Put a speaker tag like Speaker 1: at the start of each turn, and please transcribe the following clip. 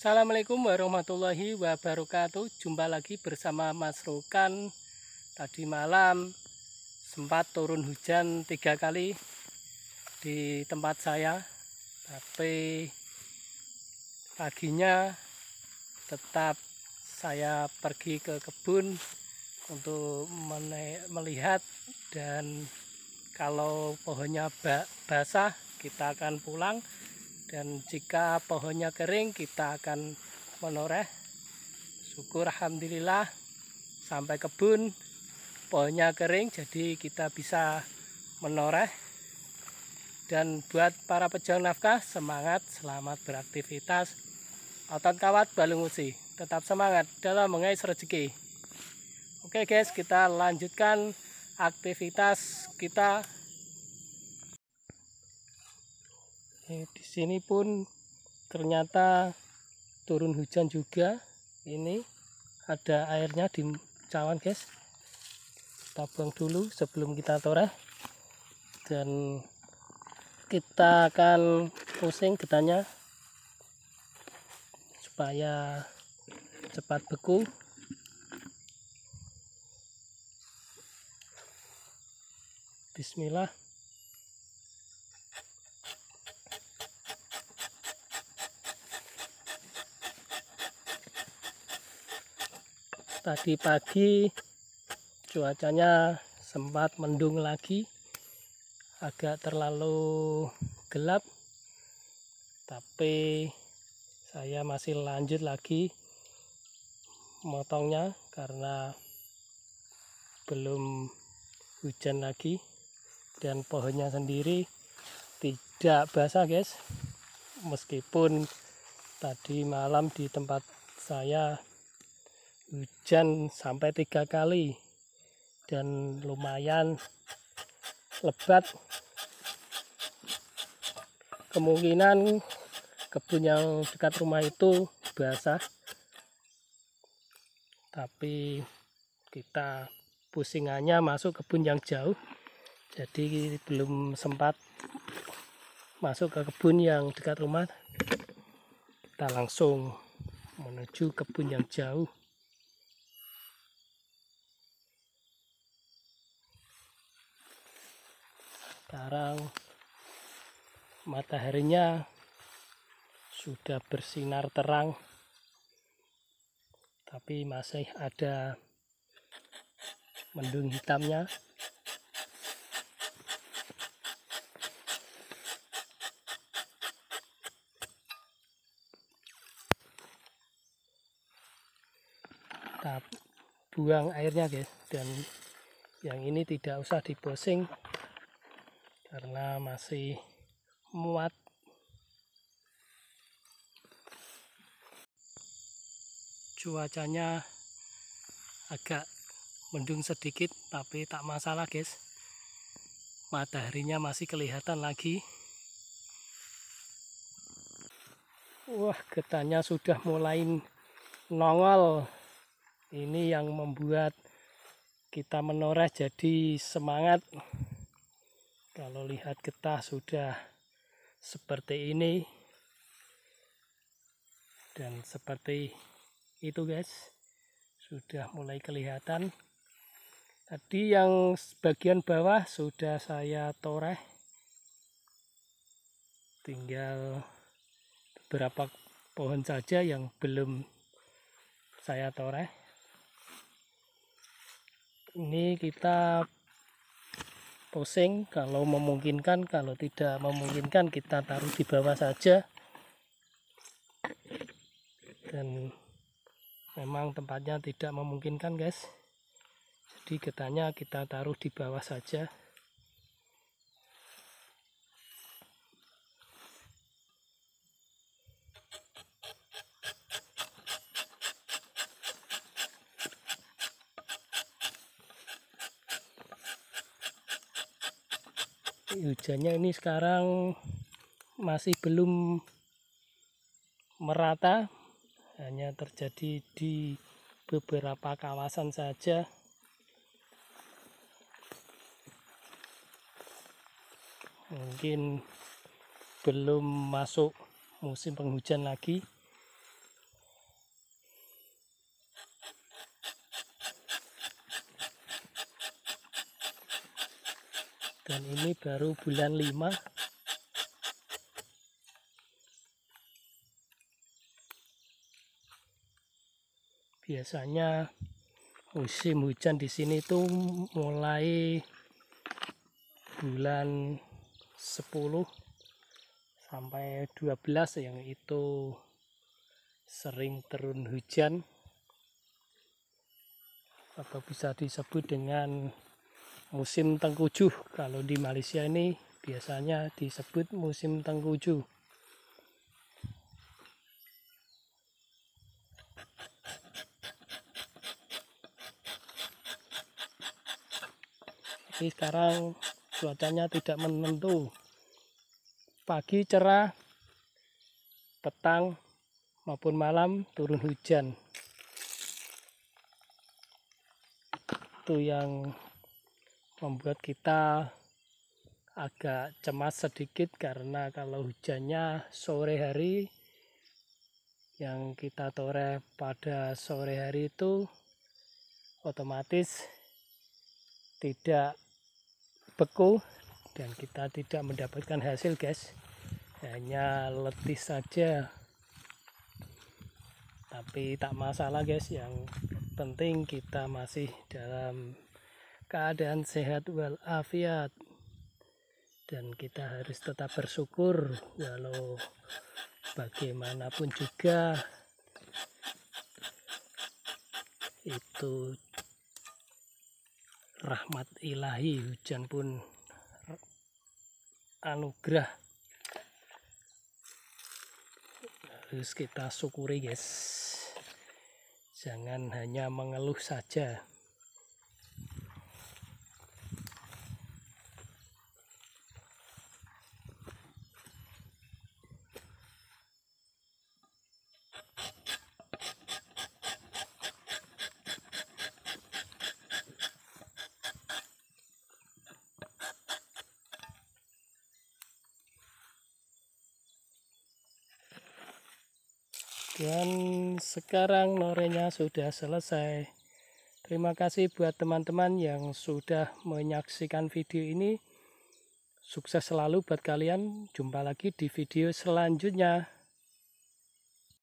Speaker 1: Assalamualaikum warahmatullahi wabarakatuh Jumpa lagi bersama Mas Rukan Tadi malam sempat turun hujan tiga kali di tempat saya Tapi paginya tetap saya pergi ke kebun untuk melihat dan kalau pohonnya basah kita akan pulang dan jika pohonnya kering kita akan menoreh syukur Alhamdulillah sampai kebun pohonnya kering jadi kita bisa menoreh dan buat para pejuang nafkah semangat selamat beraktivitas otot kawat balung usi tetap semangat dalam mengais rezeki oke guys kita lanjutkan aktivitas kita eh, di sini pun ternyata turun hujan juga ini ada airnya di cawan guys kita buang dulu sebelum kita toreh dan kita akan pusing getahnya supaya cepat beku Bismillah tadi pagi cuacanya sempat mendung lagi agak terlalu gelap tapi saya masih lanjut lagi motongnya karena belum hujan lagi dan pohonnya sendiri tidak basah guys meskipun tadi malam di tempat saya hujan sampai tiga kali dan lumayan lebat kemungkinan kebun yang dekat rumah itu basah tapi kita pusingannya masuk kebun yang jauh jadi belum sempat masuk ke kebun yang dekat rumah kita langsung menuju kebun yang jauh sekarang mataharinya sudah bersinar terang tapi masih ada mendung hitamnya kita buang airnya guys dan yang ini tidak usah diposing karena masih muat cuacanya agak mendung sedikit tapi tak masalah guys mataharinya masih kelihatan lagi wah getahnya sudah mulai nongol ini yang membuat kita menoreh jadi semangat kalau lihat getah sudah seperti ini dan seperti itu guys sudah mulai kelihatan tadi yang bagian bawah sudah saya toreh tinggal beberapa pohon saja yang belum saya toreh ini kita pusing kalau memungkinkan kalau tidak memungkinkan kita taruh di bawah saja dan memang tempatnya tidak memungkinkan guys jadi getahnya kita taruh di bawah saja hujannya ini sekarang masih belum merata hanya terjadi di beberapa kawasan saja mungkin belum masuk musim penghujan lagi dan ini baru bulan 5 biasanya musim hujan di sini itu mulai bulan 10 sampai 12 yang itu sering turun hujan atau bisa disebut dengan musim tengkujuh kalau di Malaysia ini biasanya disebut musim tengkujuh jadi sekarang cuacanya tidak menentu pagi cerah petang maupun malam turun hujan itu yang membuat kita agak cemas sedikit karena kalau hujannya sore hari yang kita tore pada sore hari itu otomatis tidak beku dan kita tidak mendapatkan hasil guys hanya letih saja tapi tak masalah guys yang penting kita masih dalam keadaan sehat walafiat dan kita harus tetap bersyukur walau bagaimanapun juga itu rahmat ilahi hujan pun anugerah harus kita syukuri guys jangan hanya mengeluh saja dan sekarang norenya sudah selesai terima kasih buat teman-teman yang sudah menyaksikan video ini sukses selalu buat kalian jumpa lagi di video selanjutnya